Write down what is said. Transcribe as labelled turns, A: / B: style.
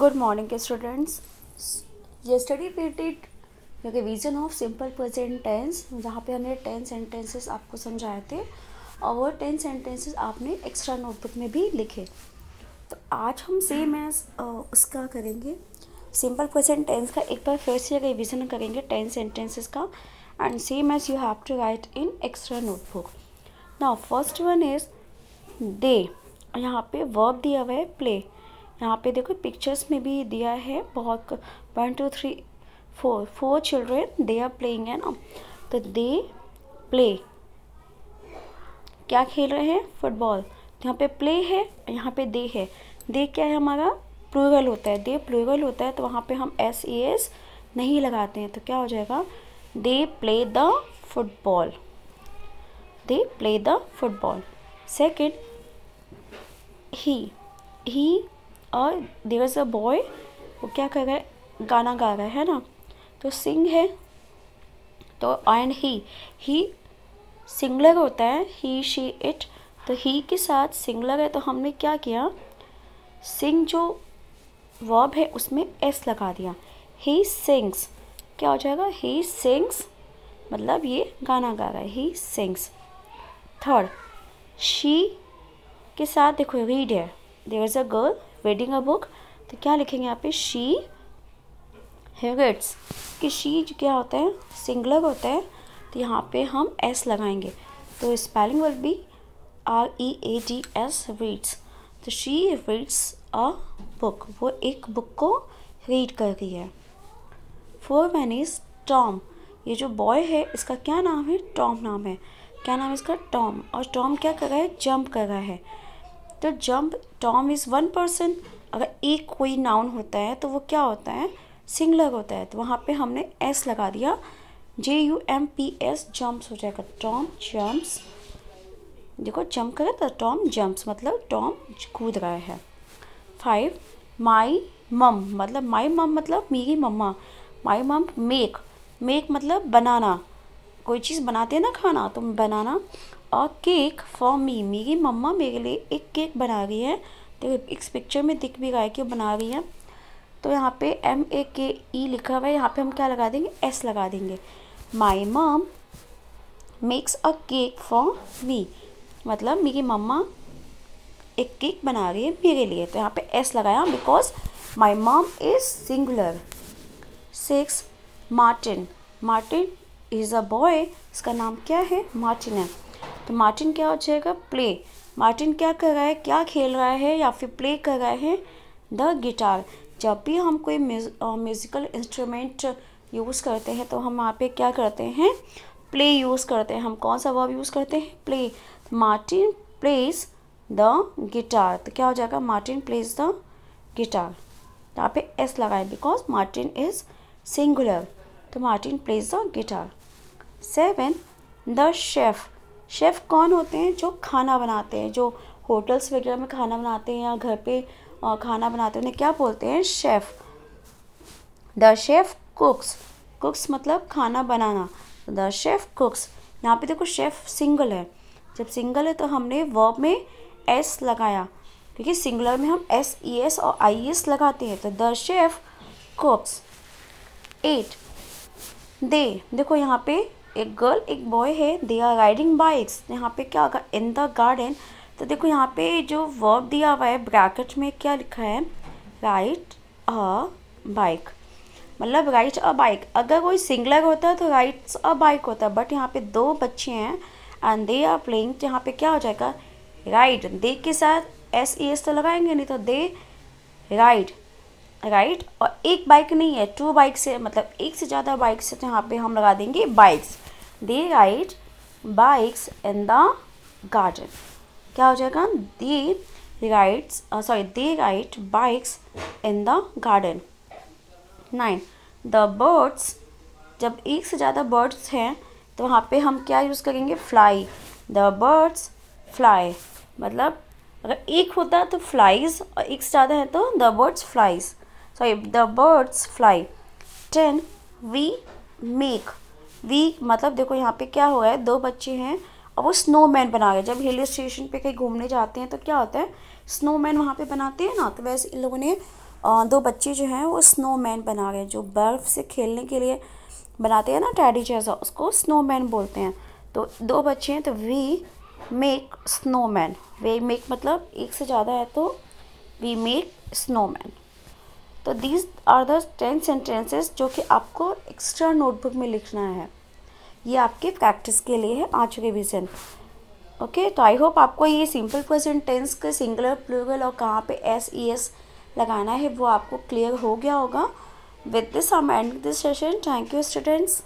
A: Good morning students ये study did revision of of simple tense जहाँ पे हमने टेन सेंटेंसेस आपको समझाए थे और वो टेन सेंटेंसेस आपने एक्स्ट्रा नोटबुक में भी लिखे तो आज हम सेम एज उसका करेंगे सिंपल प्रेजेंट टेंस का एक बार फिर से रिविज़न करेंगे टेन सेंटेंसेस का and same as you have to write in extra notebook ना फर्स्ट वन इज़ दे यहाँ पे वर्ब दिया हुआ है प्ले यहाँ पे देखो पिक्चर्स में भी दिया है बहुत one two three four four children they are playing है ना तो दे प्ले क्या खेल रहे हैं फुटबॉल तो यहाँ पे प्ले है यहाँ पे दे है दे क्या है हमारा प्लूरल होता है दे प्लूरल होता है तो वहाँ पे हम एस ई एस नहीं लगाते हैं तो क्या हो जाएगा they play the football they play the football second ही ही और देर अ बॉय वो क्या कर रहा है गाना गा रहा है ना तो सिंग है तो एंड ही ही सिंगलर होता है ही शी इट तो ही के साथ सिंगलर है तो हमने क्या किया सिंग जो वर्ब है उसमें एस लगा दिया ही सिंग्स क्या हो जाएगा ही सिंग्स मतलब ये गाना गा रहा है ही सिंग्स थर्ड शी के साथ देखो रीड है there is a girl reading a book तो क्या लिखेंगे यहाँ पे शी हेगेट्स कि शी क्या होता है सिंगलर होता है तो यहाँ पे हम एस लगाएंगे तो spelling will be R E A D S reads तो शी रीड्स अ बुक वो एक बुक को रीड कर रही है फोर मैन इज़ टॉम ये जो बॉय है इसका क्या नाम है टॉम नाम है क्या नाम है इसका टॉम और टॉम क्या कर रहा है जंप कर रहा है तो jump Tom is one person अगर एक कोई नाउन होता है तो वो क्या होता है सिंगलर होता है तो वहाँ पे हमने एस लगा दिया J U M P S jumps हो जाएगा टॉम जम्प्स देखो जम्प करें तो टॉम जम्प्स मतलब टॉम कूद रहा है फाइव माई मम मतलब माई मम मतलब मेरी मम्मा माई मम मेक मेक मतलब बनाना कोई चीज़ बनाते हैं ना खाना तो बनाना अ केक फॉर मी मेरी मम्मा मेरे लिए एक केक बना रही है तो इस पिक्चर में दिख भी रहा है कि वो बना रही है तो यहाँ पे एम ए के ई लिखा हुआ है यहाँ पे हम क्या लगा देंगे एस लगा देंगे my mum makes a cake for me मतलब मेरी मम्मा एक केक बना रही है मेरे लिए तो यहाँ पे एस लगाया because my mum is singular six Martin Martin is a boy इसका नाम क्या है मार्टिन है तो मार्टिन क्या हो जाएगा प्ले मार्टिन क्या कर रहा है क्या खेल रहा है या फिर प्ले कर रहा है द गिटार जब भी हम कोई म्यूज़िकल इंस्ट्रूमेंट यूज़ करते हैं तो हम वहाँ पे क्या करते हैं प्ले यूज़ करते हैं हम कौन सा वर्ब यूज़ करते हैं play Martin plays the guitar तो क्या हो जाएगा मार्टिन प्लेज द गिटार यहाँ पे एस लगाए बिकॉज मार्टिन इज सिंगुलर तो Martin plays the guitar seven the chef chef कौन होते हैं जो खाना बनाते हैं जो होटल्स वगैरह में खाना बनाते हैं या घर पे खाना बनाते हैं उन्हें क्या बोलते हैं chef the chef cooks cooks मतलब खाना बनाना द शेफ़ कुक्स यहाँ पे देखो शेफ़ सिंगल है जब सिंगल है तो हमने वर्ब में एस लगाया क्योंकि सिंगुलर में हम एस ई एस और आई एस लगाते हैं तो the chef cooks eight they देखो यहाँ पे एक गर्ल एक बॉय है दे आर राइडिंग बाइक्स यहाँ पे क्या होगा इन द गार्डन तो देखो यहाँ पे जो वर्ब दिया हुआ है ब्रैकेट में क्या लिखा है राइट अ बाइक मतलब राइट अ बाइक अगर कोई सिंगलर होता तो राइट्स अ बाइक होता बट यहाँ पे दो बच्चे हैं एंड दे आर प्लेइंग यहाँ पे क्या हो जाएगा राइड दे के साथ एस ई एस तो लगाएंगे नहीं तो दे राइड राइट और एक बाइक नहीं है टू बाइक से मतलब एक से ज़्यादा बाइक से तो यहाँ पे हम लगा देंगे bikes they ride bikes in the garden क्या हो जाएगा they rides sorry they ride bikes in the garden nine the birds जब एक से ज़्यादा बर्ड्स हैं तो वहाँ पे हम क्या यूज़ करेंगे फ्लाई द बर्ड्स फ्लाई मतलब अगर एक होता है तो फ्लाइज और एक से ज़्यादा है तो the birds flies So if the birds fly. Ten we make we मतलब देखो यहाँ पे क्या हुआ है दो बच्चे हैं और वो स्नोमैन बना गए जब हिल स्टेशन पे कहीं घूमने जाते हैं तो क्या होता है स्नोमैन वहाँ पे बनाते हैं ना तो वैसे इन लोगों ने दो बच्चे जो हैं वो स्नोमैन बना गए जो बर्फ़ से खेलने के लिए बनाते हैं ना टैडी जैसा उसको स्नोमैन बोलते हैं तो दो बच्चे हैं तो we make snowman we make मतलब एक से ज़्यादा है तो वी मेक स्नोमैन तो these are the ten sentences जो कि आपको एक्स्ट्रा नोटबुक में लिखना है ये आपके प्रैक्टिस के लिए है के विजन ओके तो आई होप आपको ये सिंपल प्रेजेंट टेंस के सिंगुलर प्लूगल और कहाँ पे एस ई एस लगाना है वो आपको क्लियर हो गया होगा विद दिस हम end this session thank you students